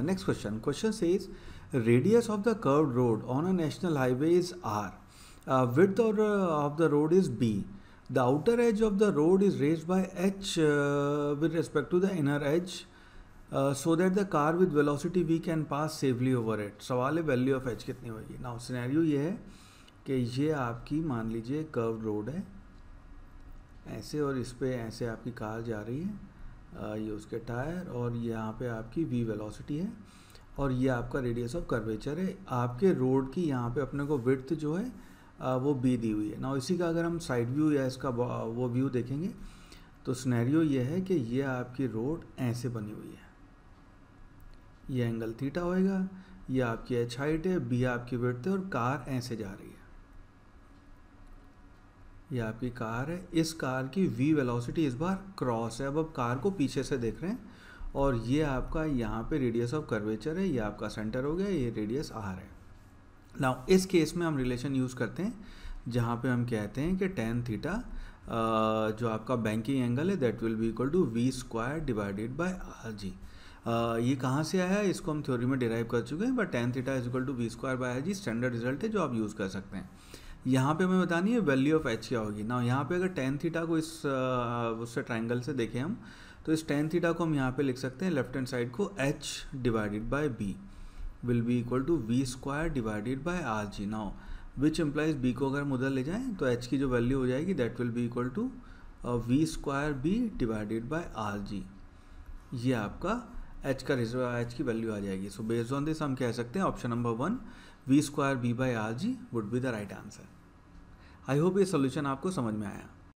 next question question is radius of the curve road on a national highway is R width of the road is B the outer edge of the road is raised by H with respect to the inner H so that the car with velocity V can pass safely over it सवाल है value of H कितनी होगी now scenario ये है कि ये आपकी मान लीजिए कर्व रोड है ऐसे और इस पे ऐसे आपकी कार जा रही है ये उसके टायर और यहाँ पे आपकी वी वेलोसिटी है और ये आपका रेडियस ऑफ कर्वेचर है आपके रोड की यहाँ पे अपने को विड्थ जो है वो बी दी हुई है ना इसी का अगर हम साइड व्यू या इसका वो व्यू देखेंगे तो स्नैरियो ये है कि ये आपकी रोड ऐसे बनी हुई है ये एंगल थीटा होएगा ये आपकी एच हाइट है बी आपकी विड्थ है और कार ऐसे जा रही है ये आपकी कार है इस कार की वी वेलोसिटी इस बार क्रॉस है अब आप कार को पीछे से देख रहे हैं और ये आपका यहाँ पे रेडियस ऑफ कर्वेचर है ये आपका सेंटर हो गया ये रेडियस आर है ना इस केस में हम रिलेशन यूज़ करते हैं जहाँ पे हम कहते हैं कि टेन थीटा जो आपका बैंकिंग एंगल है that will be equal to V square divided by R G ये कहाँ से आया है इसको हम थ्योरी में डिराइव कर चुके हैं but tan theta is equal to V square by R G standard result है जो आप यूज़ कर सकते हैं यहाँ पे हमें बतानी है वैल्यू ऑफ एच क्या होगी ना यहाँ पे अगर टेन थीटा को इस उससे ट्राइंगल से देखें हम तो इस टेन थीटा को हम यहाँ पे लिख सकते हैं लेफ्ट हैंड साइड को H divided by B will be equal to V square divided by R G now which implies B को अगर हम उधर ले जाएँ तो एच की जो वैल्यू हो जाएगी that will be equal to V square B divided by R G ये आपका एच का एच की वैल्यू आ जाएगी सो बेस्ड ऑन दिस हम कह सकते हैं option number one V square B by R G would be the right answer I hope ये सोल्यूशन आपको समझ में आया